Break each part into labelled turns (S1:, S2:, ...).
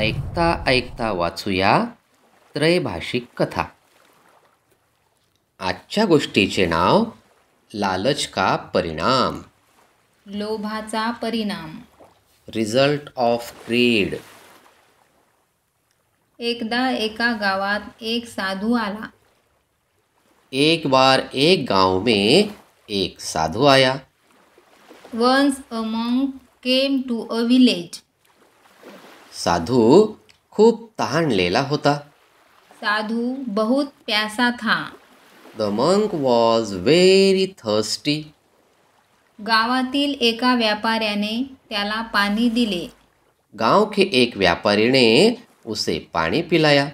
S1: ऐकता ऐकता वाचूया त्रैभाषिक कथा आजच्या गोष्टीचे नाव लालच का परिणाम
S2: लोभाचा परिणाम
S1: रिझल्ट ऑफ क्रीड
S2: एकदा एका गावात एक साधू आला
S1: एक बार एक गाव में एक साधू आया
S2: once a came to a village
S1: साधू खूप तहानलेला होता
S2: साधू बहुत प्यासा था
S1: the monk was very thirsty
S2: गावातील एका व्यापाऱ्याने त्याला पाणी दिले
S1: गाव के एक व्यापारीने उसे पानी पिलाया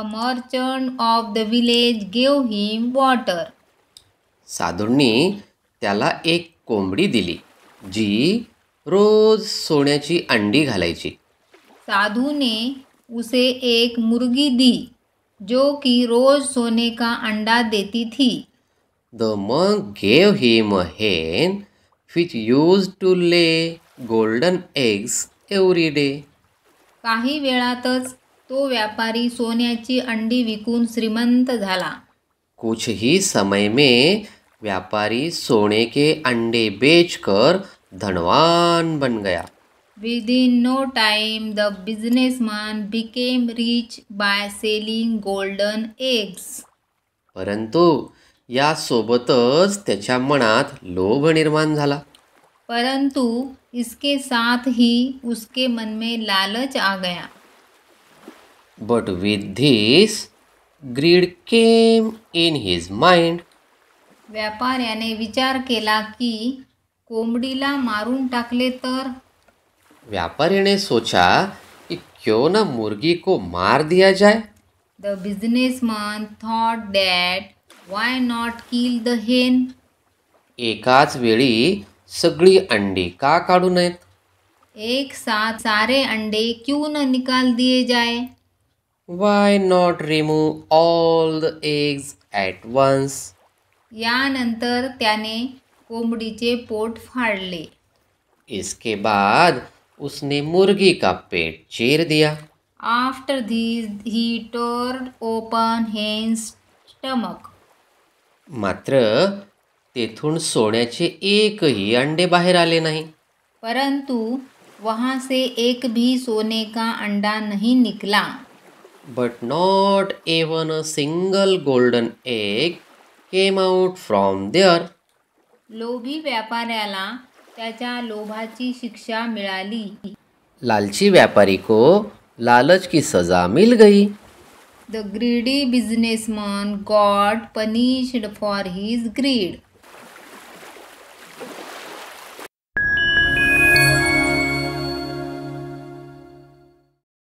S2: a merchant of the village gave him water
S1: साधूंनी त्याला एक कोंबडी दिली जी रोज सोन्याची अंडी घालायची
S2: साधु ने उसे एक मुर्गी दी जो कि रोज सोने का अंडा देती थी
S1: the monk gave him a hen which used ले ले डे. एवरी डे
S2: काही वेळातच तो व्यापारी सोन्याची अंडी विकून श्रीमंत झाला
S1: कुछ ही समय में व्यापारी सोने के अंडे बेचकर धनवान बन गया
S2: Within no time, the businessman became rich by selling golden eggs.
S1: परंतु यासोबतच त्याच्या मनात लोभ निर्माण झाला
S2: परंतु इसके साथ ही उसके मन में लालच आ गया
S1: but with this greed came in his mind
S2: व्यापाऱ्याने विचार केला की कोंबडीला मारून टाकले तर
S1: व्यापारी ने सोचा कि क्यों ना मुर्गी को मार दिया जाए
S2: the business man thought that why not kill the hen
S1: एकाच वेळी सगळी अंडी का काढू नयेत
S2: एक साथ सारे अंडे क्यों ना निकाल दिए जाए
S1: why not remove all the eggs at once
S2: यानंतर त्याने कोंबडीचे पोट फाडले
S1: इसके बाद उसने मुर्गी का पेट चीर दिया
S2: after this he tore open hen's stomach.
S1: मात्र तेथून सोन्याचे एकही अंडे बाहेर आले नाही
S2: परंतु वहां से एक भी सोने का अंडा नहीं निकला
S1: but not even a single golden egg came out from there
S2: लोभी व्यापाऱ्याला त्याच्या लोभाची शिक्षा मिळाली
S1: लालची व्यापारी को लालच की सजा मिल गई
S2: the greedy businessman god punished for his grid